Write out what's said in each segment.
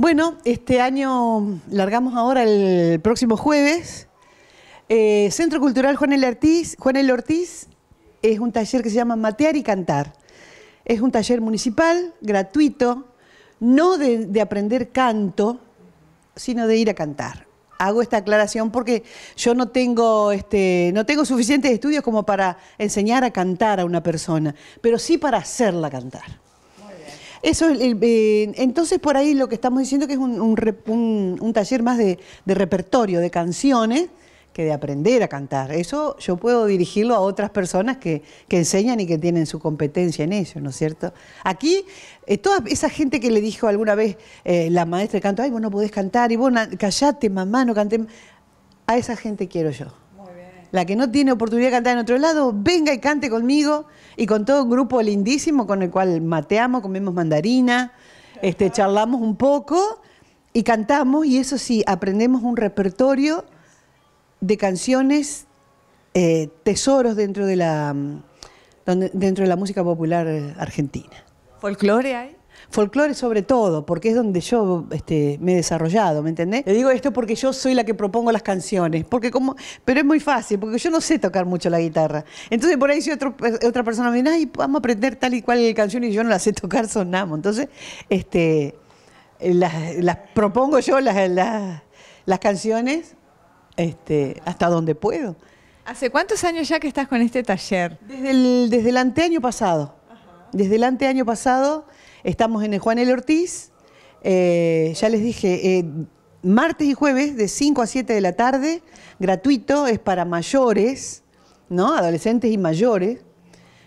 Bueno, este año largamos ahora el próximo jueves. Eh, Centro Cultural Juan L. Ortiz, Juan Ortiz es un taller que se llama Matear y Cantar. Es un taller municipal, gratuito, no de, aprender canto, sino de ir a cantar. Hago esta aclaración porque yo no tengo, este, no tengo suficientes estudios como para enseñar a cantar a una persona, pero sí para hacerla cantar. Eh, entonces por ahí lo que estamos diciendo que es un, taller más de, repertorio, de canciones, que de aprender a cantar. Eso yo puedo dirigirlo a otras personas que, enseñan y que tienen su competencia en eso, ¿no es cierto? Aquí, eh, toda esa gente que le dijo alguna vez eh, la maestra de canto, ay, vos no podés cantar, y vos callate, mamá, no canté. A esa gente quiero yo la que no tiene oportunidad de cantar en otro lado, venga y cante conmigo y con todo un grupo lindísimo con el cual mateamos, comemos mandarina, este, charlamos un poco y cantamos y eso sí, aprendemos un repertorio de canciones, eh, tesoros dentro de, la, mm, dentro de la música popular eh, argentina. ¿Folclore hay? folclore sobre todo, porque es donde yo este, me he desarrollado, ¿me entendés? Le digo esto porque yo soy la que propongo las canciones, porque como, pero es muy fácil, porque yo no sé tocar mucho la guitarra. Entonces por ahí si otra persona me dice, vamos a aprender tal y cual canción y yo no la sé tocar, sonamo. Entonces, este, las, propongo yo las, las, canciones este, hasta donde puedo. ¿Hace cuántos años ya que estás con este taller? Desde el, desde el anteaño pasado. Desde el año pasado estamos en el Juan El Ortiz. Eh, ya les dije, eh, martes y jueves de 5 a 7 de la tarde, gratuito, es para mayores, ¿no? Adolescentes y mayores,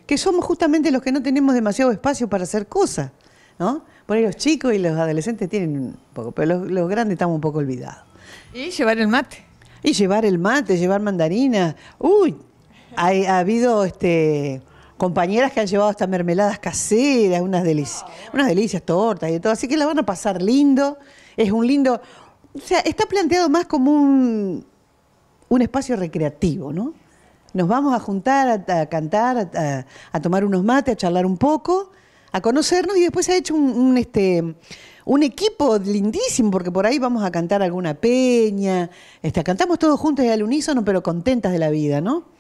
que somos justamente los que no tenemos demasiado espacio para hacer cosas, ¿no? Por ahí los chicos y los adolescentes tienen un poco, pero los, grandes estamos un poco olvidados. Y llevar el mate. Y llevar el mate, llevar mandarina. Uy, ha habido este compañeras que han llevado estas mermeladas caseras, unas delicias, unas delicias, tortas y todo. Así que la van a pasar lindo. Es un lindo. O sea, está planteado más como un, espacio recreativo, ¿no? Nos vamos a juntar a, cantar, a, tomar unos mates, a charlar un poco, a conocernos y después se ha hecho un, este, un equipo lindísimo, porque por ahí vamos a cantar alguna peña, este, cantamos todos juntos y al unísono, pero contentas de la vida, ¿no?